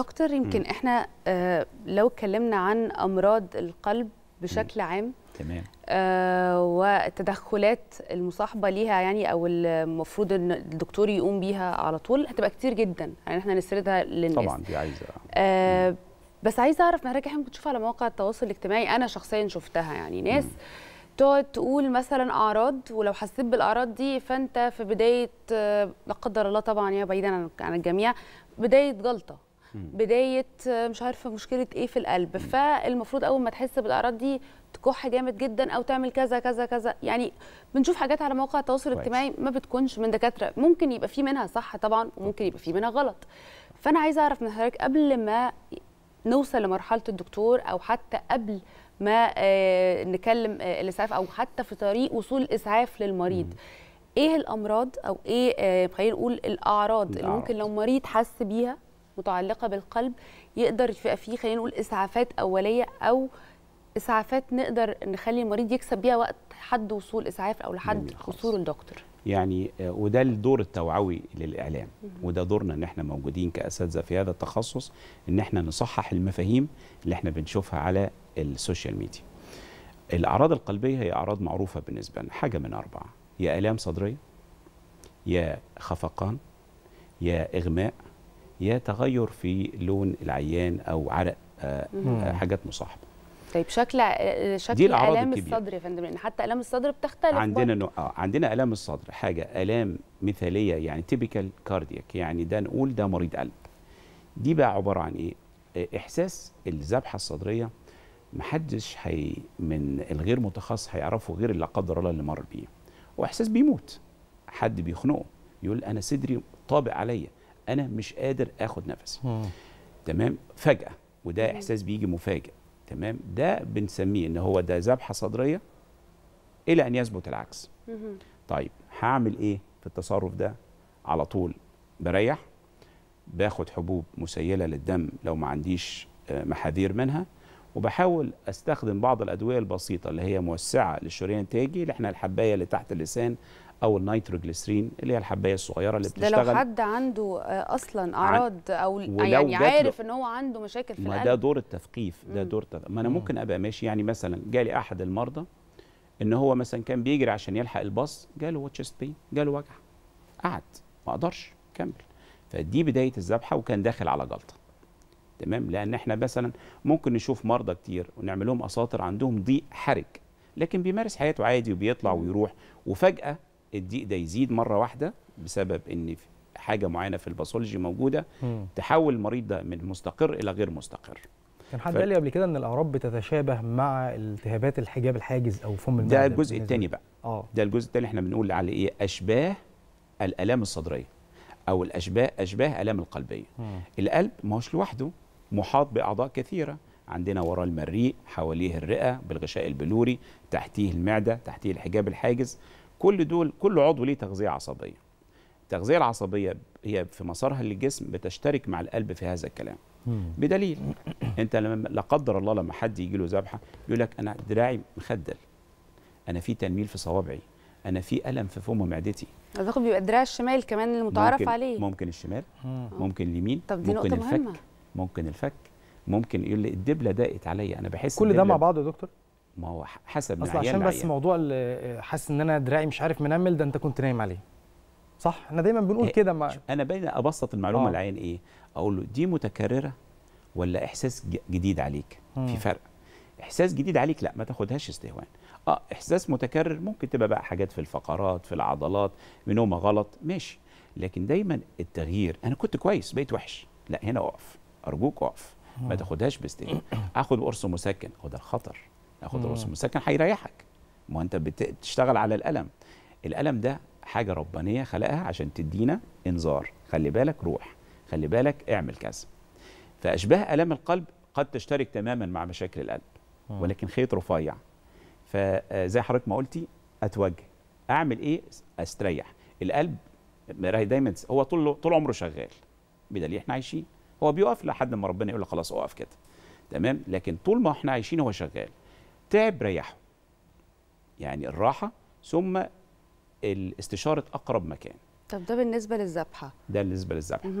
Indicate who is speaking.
Speaker 1: دكتور يمكن م. احنا آه لو اتكلمنا عن امراض القلب بشكل م. عام تمام آه والتدخلات المصاحبه ليها يعني او المفروض ان الدكتور يقوم بيها على طول هتبقى كتير جدا يعني احنا نسردها للناس طبعا دي عايزه آه بس عايزه اعرف مهرجة احنا بتشوفها على مواقع التواصل الاجتماعي انا شخصيا شفتها يعني ناس م. تقعد تقول مثلا اعراض ولو حسيت بالاعراض دي فانت في بدايه آه، لا قدر الله طبعا يا بعيدا عن الجميع بدايه جلطه بدايه مش عارفه مشكله ايه في القلب فالمفروض اول ما تحس بالاعراض دي تكح جامد جدا او تعمل كذا كذا كذا يعني بنشوف حاجات على مواقع التواصل الاجتماعي ما بتكونش من دكاتره ممكن يبقى في منها صح طبعا وممكن يبقى في منها غلط فانا عايزه اعرف من حضرتك قبل ما نوصل لمرحله الدكتور او حتى قبل ما آه، نكلم آه، الاسعاف او حتى في طريق وصول الاسعاف للمريض ايه الامراض او ايه آه، خلينا نقول الاعراض اللي ممكن لو مريض حس بيها متعلقه بالقلب يقدر يبقى فيه خلينا نقول اسعافات اوليه او اسعافات نقدر نخلي المريض يكسب بيها وقت حد وصول اسعاف او لحد وصوله للدكتور
Speaker 2: يعني آه، وده الدور التوعوي للاعلام وده دورنا ان احنا موجودين كاساتذه في هذا التخصص ان احنا نصحح المفاهيم اللي احنا بنشوفها على السوشيال ميديا الاعراض القلبيه هي اعراض معروفه بالنسبه لنا حاجه من اربعه يا الام صدريه يا خفقان يا اغماء يا تغير في لون العيان او عرق آه، آه، حاجات مصاحبه
Speaker 1: طيب شكل آه، شكل دي الأعراض الام الصدر يا فندم لان حتى الام الصدر بتختلف عندنا
Speaker 2: نوع آه عندنا الام الصدر حاجه الام مثاليه يعني تيبيكال كاردياك يعني ده نقول ده مريض قلب دي بقى عباره عن ايه احساس الذبحه الصدريه محدش حي من الغير متخصص هيعرفه غير اللي قدر الله اللي مر بيه واحساس بيموت حد بيخنقه يقول انا صدري طابق عليا انا مش قادر اخد نفسي تمام فجاه وده احساس بيجي مفاجئ تمام ده بنسميه ان هو ده ذبحه صدريه الى ان يثبت العكس طيب هعمل ايه في التصرف ده على طول بريح باخد حبوب مسيله للدم لو ما عنديش آه، محاذير منها وبحاول استخدم بعض الادويه البسيطه اللي هي موسعه للشريان التاجي اللي احنا الحبايه اللي تحت اللسان او النيتروجليسرين اللي هي الحبايه الصغيره اللي بتشتغل ده لو حد
Speaker 1: عنده آه، اصلا اعراض او يعني عارف ان هو عنده مشاكل في ما القلب ما ده
Speaker 2: دور التثقيف ده دور التثقيف. ما انا ممكن ابقى ماشي يعني مثلا جالي احد المرضى ان هو مثلا كان بيجري عشان يلحق الباص جاله تشيست بين جاله وجع قعد ما اقدرش كمل فدي بدايه الذبحه وكان داخل على جلطه تمام لان احنا مثلا ممكن نشوف مرضى كتير ونعمل لهم اساطر عندهم ضيق حرج لكن بيمارس حياته عادي وبيطلع ويروح وفجاه الضيق ده يزيد مره واحده بسبب ان حاجه معينه في الباثولوجي موجوده م. تحول المريض ده من مستقر الى غير مستقر كان حد قال لي قبل كده ان الاعراض بتتشابه مع التهابات الحجاب الحاجز او فم المعده ده الجزء الثاني بقى اه ده الجزء الثاني احنا بنقول عليه ايه اشباه الالام الصدريه او الاشباه اشباه الام القلبيه م. القلب ما هوش لوحده محاط باعضاء كثيره عندنا وراه المريء حواليه الرئه بالغشاء البلوري تحتيه المعده تحتيه الحجاب الحاجز كل دول كل عضو ليه تغذيه عصبيه التغذيه العصبيه هي في مسارها للجسم بتشترك مع القلب في هذا الكلام بدليل انت لما لا قدر الله لما حد يجي له ذبحه يقول لك انا دراعي مخدل انا في تنميل في صوابعي انا في الم في فم معدتي
Speaker 1: اعتقد بيبقى الدراع الشمال كمان المتعارف ممكن عليه
Speaker 2: ممكن الشمال ممكن اليمين طب دي ممكن نقطة الفك مهمة. ممكن الفك ممكن يقول لي الدبله ضاقت عليا انا بحس كل ده مع بعض يا دكتور ما هو حسب اصل عشان بس العيان. موضوع حاسس ان انا دراعي مش عارف منمل ده انت كنت نايم عليه صح احنا دايما بنقول إيه، كده ما انا باين ابسط المعلومه أوه. العين ايه اقول له دي متكرره ولا احساس جديد عليك مم. في فرق احساس جديد عليك لا ما تاخدهاش استهوان اه احساس متكرر ممكن تبقى بقى حاجات في الفقرات في العضلات منهم غلط ماشي لكن دايما التغيير انا كنت كويس بقيت وحش لا هنا اقف ارجوك اقف ما تاخدهاش باستهوان اخد قرص مسكن هو ده الخطر ناخد رؤوس المساكن هيريحك ما انت بتشتغل على الالم الالم ده حاجه ربانيه خلقها عشان تدينا انذار خلي بالك روح خلي بالك اعمل كذا فاشباه الام القلب قد تشترك تماما مع مشاكل القلب ولكن خيط رفيع فزي آه، حضرتك ما قلتي اتوجه اعمل ايه استريح القلب دايما هو طول طول عمره شغال بدليل احنا عايشين هو بيقف لحد ما ربنا يقول له خلاص اقف كده تمام لكن طول ما احنا عايشين هو شغال التعب ريحه يعني الراحه ثم استشاره اقرب مكان
Speaker 1: طب ده بالنسبه للذبحه
Speaker 2: ده بالنسبه للذبحه